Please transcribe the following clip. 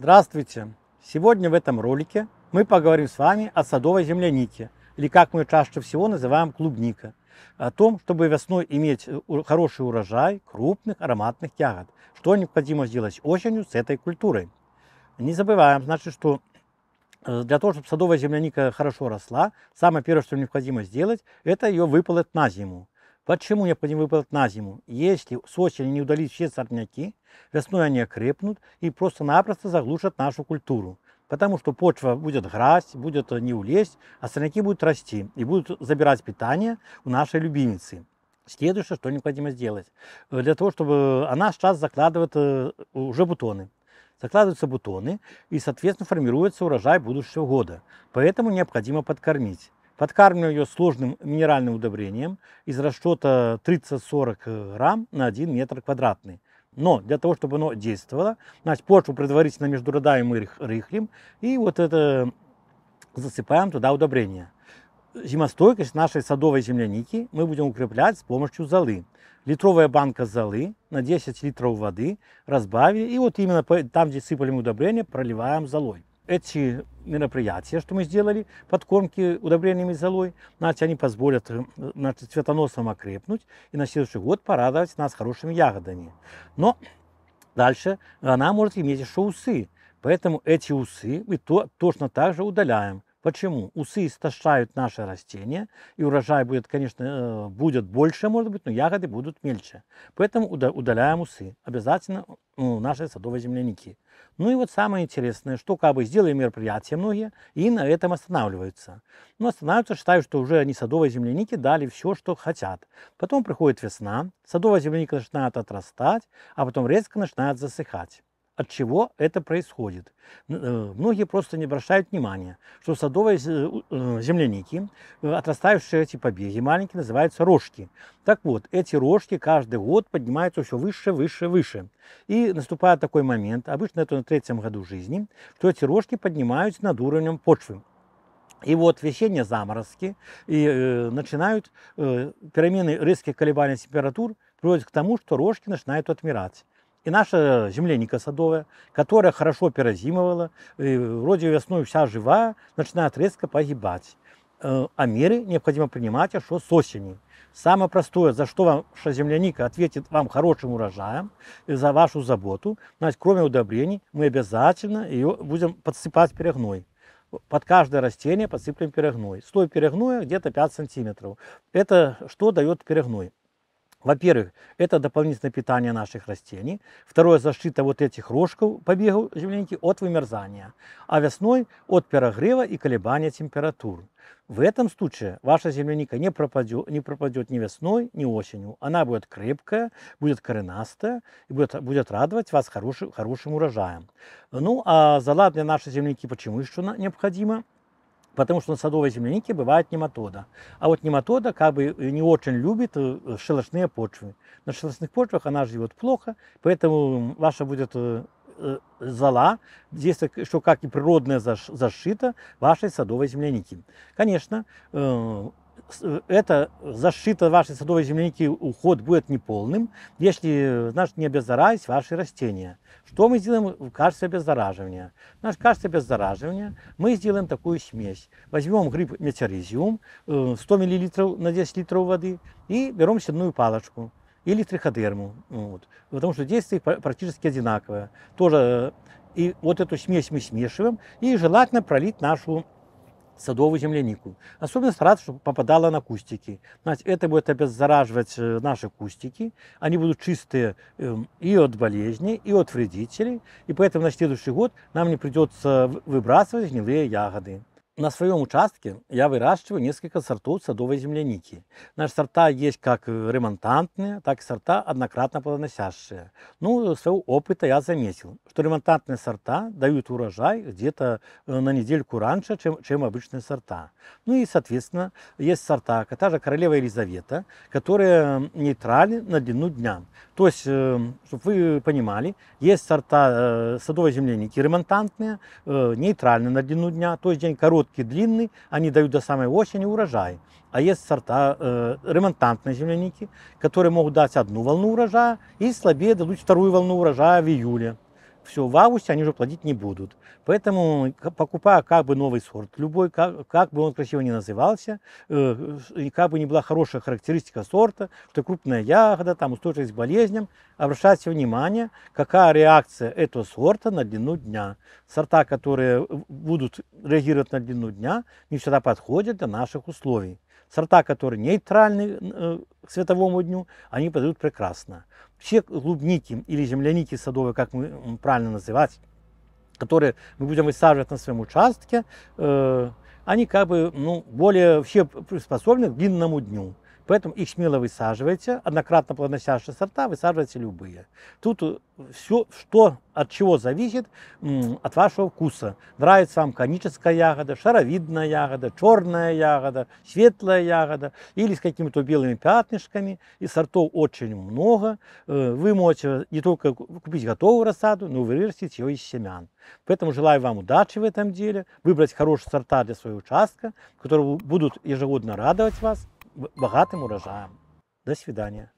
Здравствуйте! Сегодня в этом ролике мы поговорим с вами о садовой землянике, или как мы чаще всего называем клубника, о том, чтобы весной иметь э, хороший урожай крупных ароматных ягод, что необходимо сделать осенью с этой культурой. Не забываем, значит, что э, для того, чтобы садовая земляника хорошо росла, самое первое, что необходимо сделать, это ее выполоть на зиму. Почему необходимо выплат на зиму? Если с осени не удалить все сорняки, весной они окрепнут и просто-напросто заглушат нашу культуру. Потому что почва будет грасть, будет э, не улезть, а сорняки будут расти и будут забирать питание у нашей любимицы. Следующее, что необходимо сделать. Э, для того, чтобы она сейчас закладывает э, уже бутоны. Закладываются бутоны и, соответственно, формируется урожай будущего года. Поэтому необходимо подкормить. Подкармливаю ее сложным минеральным удобрением из расчета 30-40 грамм на 1 метр квадратный. Но для того, чтобы оно действовало, значит, почву предварительно между рыдаем мы рыхлим, и вот это засыпаем туда удобрение. Зимостойкость нашей садовой земляники мы будем укреплять с помощью золы. Литровая банка золы на 10 литров воды разбавили, и вот именно там, где сыпали мы удобрение, проливаем золой эти мероприятия, что мы сделали, подкормки удобрениями золой, значит, они позволят э, значит, цветоносам окрепнуть и на следующий год порадовать нас хорошими ягодами. Но дальше она может иметь еще усы, поэтому эти усы мы то, точно так же удаляем. Почему? Усы истощают наши растения, и урожай будет, конечно, э, будет больше, может быть, но ягоды будут мельче. Поэтому удаляем усы. Обязательно у ну, наши садовой земляники. Ну и вот самое интересное, что как бы сделали мероприятия многие, и на этом останавливаются. Но ну, останавливаются, считают, что уже они садовые земляники дали все, что хотят. Потом приходит весна, садовая земляника начинает отрастать, а потом резко начинает засыхать от чего это происходит. Э, многие просто не обращают внимания, что садовые э, э, земляники, отрастающие эти побеги маленькие, называются рожки. Так вот, эти рожки каждый год поднимаются все выше, выше, выше. И наступает такой момент, обычно это на третьем году жизни, что эти рожки поднимаются над уровнем почвы. И вот весенние заморозки и э, начинают э, перемены резких колебаний температур приводят к тому, что рожки начинают отмирать и наша земляника садовая, которая хорошо перезимовала, э, вроде весной вся живая, начинает резко погибать. Э, а меры необходимо принимать аж с осени. Самое простое, за что вам ваша земляника ответит вам хорошим урожаем, э, за вашу заботу, значит, кроме удобрений, мы обязательно ее будем подсыпать перегной под каждое растение подсыплем перегной. Слой перегноя где-то 5 сантиметров. Это что дает перегной? Во-первых, это дополнительное питание наших растений. Второе, защита вот этих рожков, побегов земляники от вымерзания. А весной от перегрева и колебания температур. В этом случае ваша земляника не пропадет, не пропадет ни весной, ни осенью. Она будет крепкая, будет коренастая и будет, будет радовать вас хорошим, хорошим урожаем. Ну а зала для нашей земляники почему еще необходима? потому что на садовой землянике бывает нематода. А вот нематода как бы не очень любит э, шелушные почвы. На шелушных почвах она живет плохо, поэтому ваша будет э, э, зала, здесь что как и природная зашита вашей садовой земляники. Конечно, это защита вашей садовой земляники, уход будет неполным, если, значит, не обеззаразить ваши растения. Что мы сделаем в качестве обеззараживания? Значит, в качестве обеззараживания мы сделаем такую смесь. Возьмем гриб метеоризиум, 100 э, мл на 10 литров воды и берем седную палочку или триходерму, вот, потому что действие практически одинаковое. Тоже э, и вот эту смесь мы смешиваем и желательно пролить нашу садовую землянику. Особенно стараться, чтобы попадала на кустики. Значит, это будет обеззараживать э, наши кустики. Они будут чистые эм, и от болезней, и от вредителей. И поэтому на следующий год нам не придется выбрасывать гнилые ягоды на своем участке я выращиваю несколько сортов садовой земляники. Наши сорта есть как ремонтантные, так и сорта однократно плодоносящие. Ну, своего опыта я заметил, что ремонтантные сорта дают урожай где-то э, на недельку раньше, чем, чем обычные сорта. Ну и, соответственно, есть сорта, та же королева Елизавета, которые нейтральны на длину дня. То есть, э, чтобы вы понимали, есть сорта э, садовой земляники ремонтантные, нейтральны на длину дня, то есть день короткий, короткий, длинные, они дают до самой осени урожай. А есть сорта э, ремонтантной земляники, которые могут дать одну волну урожая и слабее дадут вторую волну урожая в июле все в августе, они уже плодить не будут. Поэтому, покупая как бы новый сорт, любой, как, как бы он красиво не назывался, э, как бы не была хорошая характеристика сорта, что крупная ягода, там устойчивость к болезням, обращайте внимание, какая реакция этого сорта на длину дня. Сорта, которые будут реагировать на длину дня, не всегда подходят для наших условий. Сорта, которые нейтральны э, к световому дню, они подают прекрасно все клубники или земляники садовые, как мы правильно называть, которые мы будем высаживать на своем участке, э, они как бы ну, более все приспособлены к длинному дню. Поэтому их смело высаживайте. Однократно плодоносящие сорта высаживайте любые. Тут э, все, что от чего зависит, от вашего вкуса. Нравится вам коническая ягода, шаровидная ягода, черная ягода, светлая ягода или с какими-то белыми пятнышками. И сортов очень много. Э, вы можете не только купить готовую рассаду, но и вырастить ее из семян. Поэтому желаю вам удачи в этом деле, выбрать хорошие сорта для своего участка, которые будут ежегодно радовать вас багатим урожаєм. До свидання.